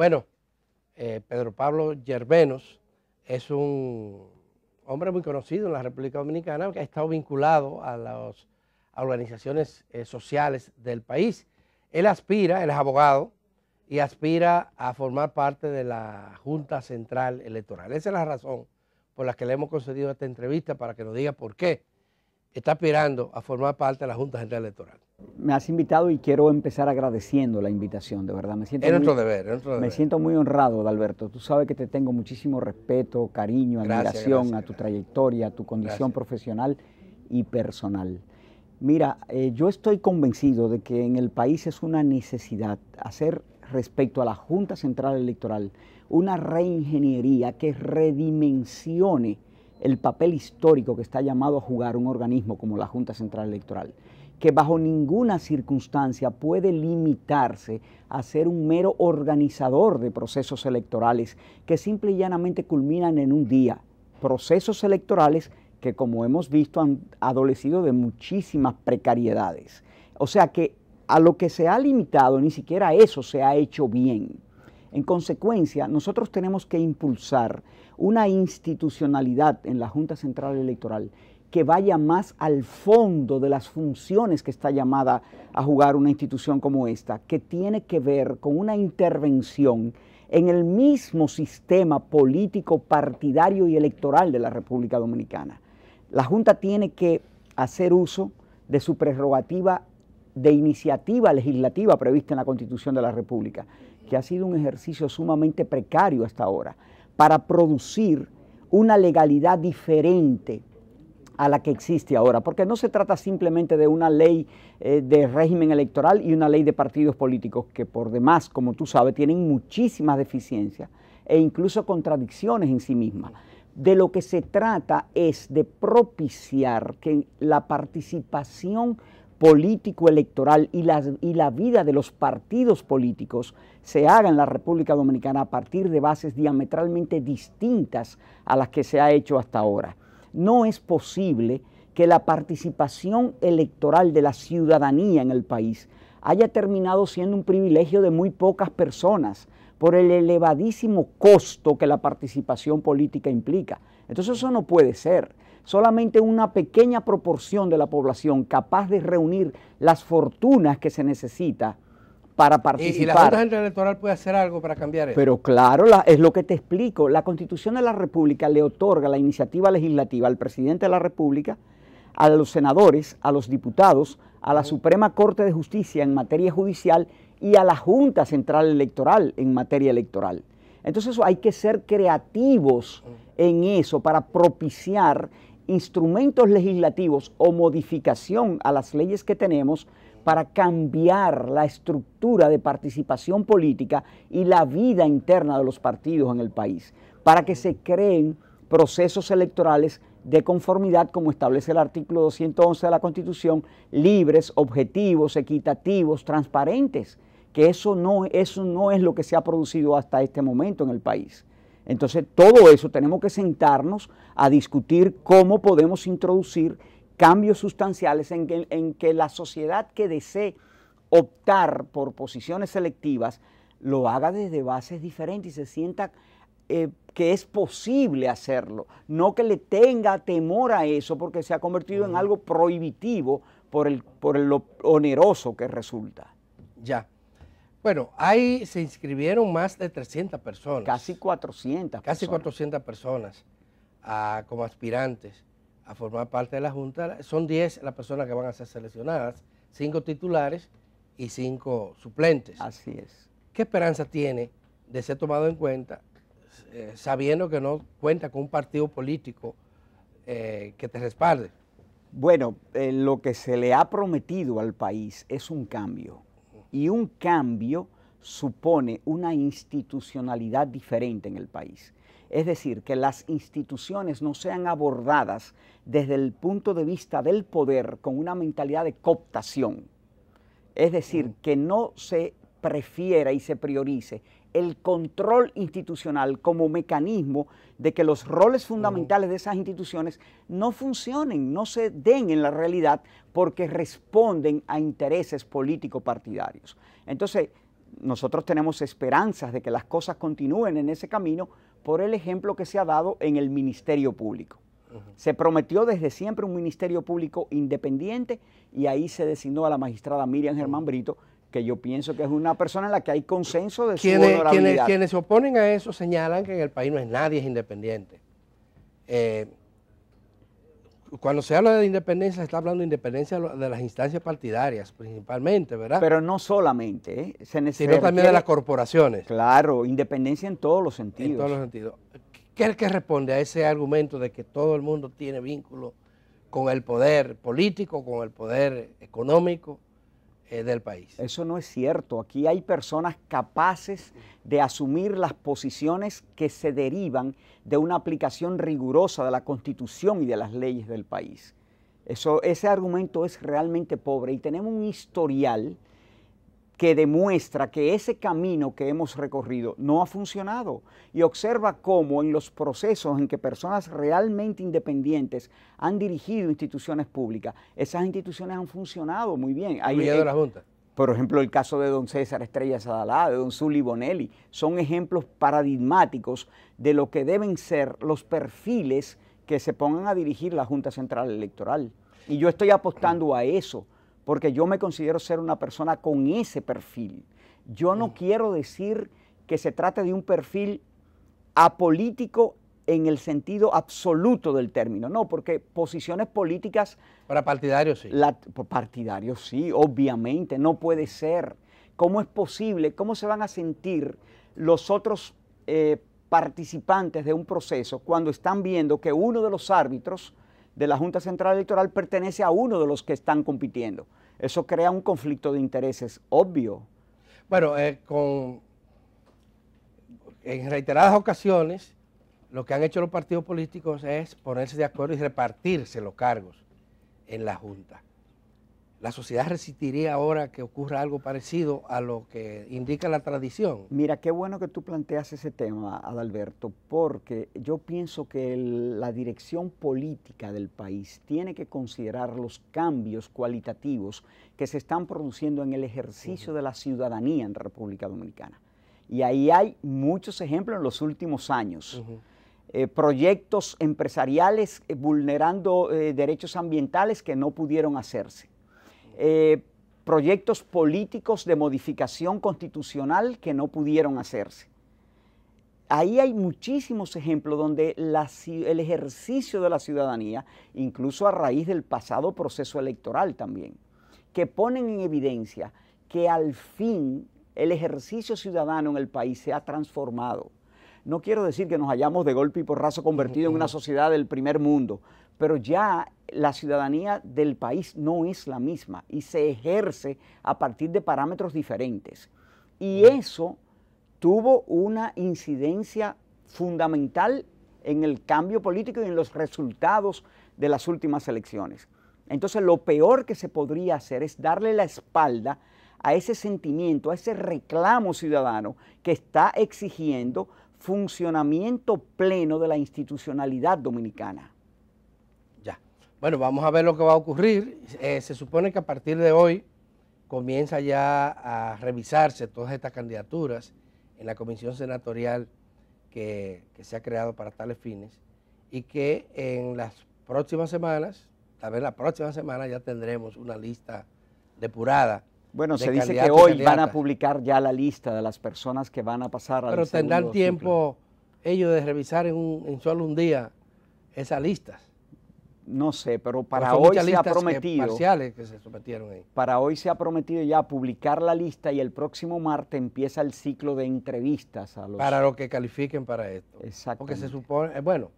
Bueno, eh, Pedro Pablo Yerbenos es un hombre muy conocido en la República Dominicana que ha estado vinculado a las organizaciones eh, sociales del país. Él aspira, él es abogado, y aspira a formar parte de la Junta Central Electoral. Esa es la razón por la que le hemos concedido esta entrevista para que nos diga por qué está aspirando a formar parte de la Junta Central Electoral me has invitado y quiero empezar agradeciendo la invitación, de verdad. Me siento muy, Me siento muy honrado, Alberto. Tú sabes que te tengo muchísimo respeto, cariño, admiración a tu trayectoria, a tu condición profesional y personal. Mira, eh, yo estoy convencido de que en el país es una necesidad hacer respecto a la Junta Central Electoral una reingeniería que redimensione el papel histórico que está llamado a jugar un organismo como la Junta Central Electoral que bajo ninguna circunstancia puede limitarse a ser un mero organizador de procesos electorales que simple y llanamente culminan en un día. Procesos electorales que, como hemos visto, han adolecido de muchísimas precariedades. O sea que a lo que se ha limitado, ni siquiera eso se ha hecho bien. En consecuencia, nosotros tenemos que impulsar una institucionalidad en la Junta Central Electoral que vaya más al fondo de las funciones que está llamada a jugar una institución como esta, que tiene que ver con una intervención en el mismo sistema político, partidario y electoral de la República Dominicana. La Junta tiene que hacer uso de su prerrogativa de iniciativa legislativa prevista en la Constitución de la República, que ha sido un ejercicio sumamente precario hasta ahora, para producir una legalidad diferente a la que existe ahora, porque no se trata simplemente de una ley eh, de régimen electoral y una ley de partidos políticos que por demás, como tú sabes, tienen muchísimas deficiencias e incluso contradicciones en sí mismas. De lo que se trata es de propiciar que la participación político-electoral y y la vida de los partidos políticos se haga en la República Dominicana a partir de bases diametralmente distintas a las que se ha hecho hasta ahora no es posible que la participación electoral de la ciudadanía en el país haya terminado siendo un privilegio de muy pocas personas por el elevadísimo costo que la participación política implica. Entonces eso no puede ser. Solamente una pequeña proporción de la población capaz de reunir las fortunas que se necesita para participar. Y, la Junta Electoral puede hacer algo para cambiar eso. Pero claro, es lo que te explico. La Constitución de la República le otorga la iniciativa legislativa al presidente de la República, a los senadores, a los diputados, a la Suprema Corte de Justicia en materia judicial y a la Junta Central Electoral en materia electoral. Entonces hay que ser creativos en eso para propiciar instrumentos legislativos o modificación a las leyes que tenemos para cambiar la estructura de participación política y la vida interna de los partidos en el país, para que se creen procesos electorales de conformidad, como establece el artículo 211 de la Constitución, libres, objetivos, equitativos, transparentes, que eso no, eso no es lo que se ha producido hasta este momento en el país. Entonces, todo eso tenemos que sentarnos a discutir cómo podemos introducir cambios sustanciales en que, en que la sociedad que desee optar por posiciones selectivas lo haga desde bases diferentes y se sienta eh, que es posible hacerlo, no que le tenga temor a eso porque se ha convertido en algo prohibitivo por, el, por lo oneroso que resulta. Ya. Bueno, ahí se inscribieron más de 300 personas. Casi 400. Casi 400 personas ah, como aspirantes a formar parte de la Junta. Son 10 las personas que van a ser seleccionadas, 5 titulares y 5 suplentes. Así es. ¿Qué esperanza tiene de ser tomado en cuenta eh, sabiendo que no cuenta con un partido político eh, que te respalde? Bueno, eh, lo que se le ha prometido al país es un cambio. Y un cambio supone una institucionalidad diferente en el país. Es decir, que las instituciones no sean abordadas desde el punto de vista del poder con una mentalidad de cooptación. Es decir, mm. que no se prefiera y se priorice el control institucional como mecanismo de que los roles fundamentales de esas instituciones no funcionen, no se den en la realidad porque responden a intereses político-partidarios. Entonces, nosotros tenemos esperanzas de que las cosas continúen en ese camino, por el ejemplo que se ha dado en el Ministerio Público. Se prometió desde siempre un Ministerio Público independiente y ahí se designó a la magistrada Miriam Germán Brito, que yo pienso que es una persona en la que hay consenso de su honorabilidad. Quienes, se oponen a eso señalan que en el país no es nadie es independiente. Eh, cuando se habla de independencia, se está hablando de independencia de las instancias partidarias, principalmente, ¿verdad? Pero no solamente, ¿eh? se necesita. Sino también de las corporaciones. Claro, independencia en todos los sentidos. En todos los sentidos. ¿Qué es el que responde a ese argumento de que todo el mundo tiene vínculo con el poder político, con el poder económico, eh, del país. Eso no es cierto. Aquí hay personas capaces de asumir las posiciones que se derivan de una aplicación rigurosa de la Constitución y de las leyes del país. Eso, ese argumento es realmente pobre y tenemos un historial que demuestra que ese camino que hemos recorrido no ha funcionado y observa cómo en los procesos en que personas realmente independientes han dirigido instituciones públicas, esas instituciones han funcionado muy bien. la Junta. Por ejemplo, el caso de don César Estrella Sadalá, de don Zully Bonelli, son ejemplos paradigmáticos de lo que deben ser los perfiles que se pongan a dirigir la Junta Central Electoral. Y yo estoy apostando a eso porque yo me considero ser una persona con ese perfil. Yo no mm. quiero decir que se trate de un perfil apolítico en el sentido absoluto del término, no, porque posiciones políticas... Para partidarios sí. partidarios sí, obviamente, no puede ser. ¿Cómo es posible? ¿Cómo se van a sentir los otros eh, participantes de un proceso cuando están viendo que uno de los árbitros de la Junta Central Electoral pertenece a uno de los que están compitiendo. Eso crea un conflicto de intereses obvio. Bueno, eh, en reiteradas ocasiones, lo que han hecho los partidos políticos es ponerse de acuerdo y repartirse los cargos en la Junta. ¿La sociedad resistiría ahora que ocurra algo parecido a lo que indica la tradición? Mira, qué bueno que tú planteas ese tema, Adalberto, porque yo pienso que la dirección política del país tiene que considerar los cambios cualitativos que se están produciendo en el ejercicio de la ciudadanía en República Dominicana. Y ahí hay muchos ejemplos en los últimos años. Eh, proyectos empresariales eh, vulnerando eh, derechos ambientales que no pudieron hacerse. Eh, proyectos políticos de modificación constitucional que no pudieron hacerse. Ahí hay muchísimos ejemplos donde el ejercicio de la ciudadanía, incluso a raíz del pasado proceso electoral también, que ponen en evidencia que al fin el ejercicio ciudadano en el país se ha transformado. No quiero decir que nos hayamos de golpe y porrazo convertido en una sociedad del primer mundo, pero ya la ciudadanía del país no es la misma y se ejerce a partir de parámetros diferentes. Y mm. eso tuvo una incidencia fundamental en el cambio político y en los resultados de las últimas elecciones. Entonces lo peor que se podría hacer es darle la espalda a ese sentimiento, a ese reclamo ciudadano que está exigiendo funcionamiento pleno de la institucionalidad dominicana. Bueno, vamos a ver lo que va a ocurrir. Eh, se supone que a partir de hoy comienza ya a revisarse todas estas candidaturas en la comisión senatorial que, se ha creado para tales fines y que en las próximas semanas, tal vez la próxima semana ya tendremos una lista depurada. Bueno, se dice que hoy van a publicar ya la lista de las personas que van a pasar a... Pero tendrán tiempo ellos de revisar en, en solo un día esas listas no sé, pero para hoy se ha prometido. se sometieron Para hoy se ha prometido ya publicar la lista y el próximo martes empieza el ciclo de entrevistas a los. Para los que califiquen para esto. Exacto. Porque se supone, eh, bueno,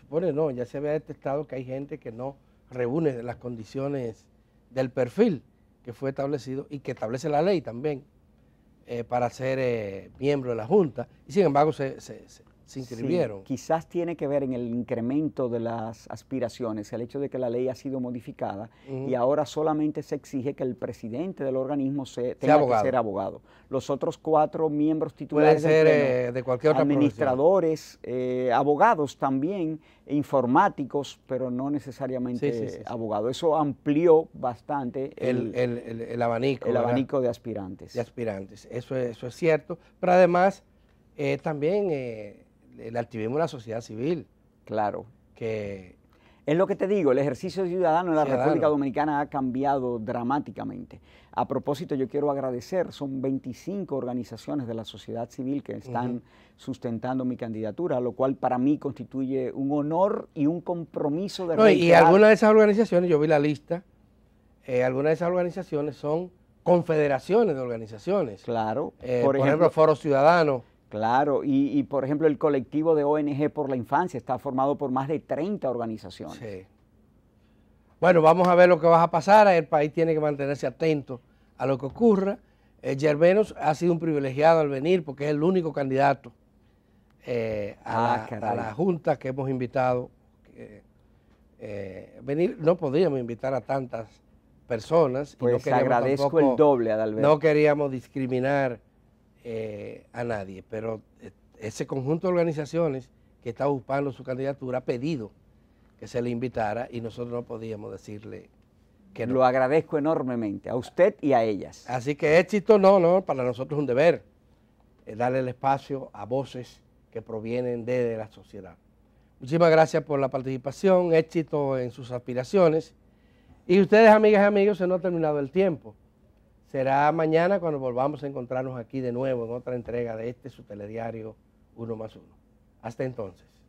supone no, ya se había detectado que hay gente que no reúne las condiciones del perfil que fue establecido y que establece la ley también eh, para ser eh, miembro de la Junta. Y sin embargo, se se quizás tiene que ver en el incremento de las aspiraciones, el hecho de que la ley ha sido modificada y ahora solamente se exige que el presidente del organismo se, tenga que ser abogado. Los otros cuatro miembros titulares Pueden ser, eh, de cualquier otra administradores, eh, abogados también, informáticos, pero no necesariamente abogado abogados. Eso amplió bastante el, abanico, el abanico de aspirantes. De aspirantes, eso, eso es cierto, pero además eh, también el activismo de la sociedad civil. Claro. Que es lo que te digo, el ejercicio ciudadano en la República Dominicana ha cambiado dramáticamente. A propósito, yo quiero agradecer, son 25 organizaciones de la sociedad civil que están sustentando mi candidatura, lo cual para mí constituye un honor y un compromiso de... y algunas de esas organizaciones, yo vi la lista, eh, algunas de esas organizaciones son confederaciones de organizaciones. Claro. Eh, por, ejemplo Foro Ciudadano. Claro, y, por ejemplo el colectivo de ONG por la infancia está formado por más de 30 organizaciones. Sí. Bueno, vamos a ver lo que va a pasar, el país tiene que mantenerse atento a lo que ocurra. Eh, ha sido un privilegiado al venir porque es el único candidato eh, ah, a, la, Junta que hemos invitado. Eh, venir, no podríamos invitar a tantas personas. Pues agradezco el doble, Adalberto. No queríamos discriminar eh, a nadie, pero eh, ese conjunto de organizaciones que está buscando su candidatura ha pedido que se le invitara y nosotros no podíamos decirle que no. Lo agradezco enormemente a usted y a ellas. Así que éxito no, no, para nosotros es un deber eh, darle el espacio a voces que provienen de, la sociedad. Muchísimas gracias por la participación, éxito en sus aspiraciones. Y ustedes, amigas y amigos, se nos ha terminado el tiempo. Será mañana cuando volvamos a encontrarnos aquí de nuevo en otra entrega de este su telediario Uno más Uno. Hasta entonces.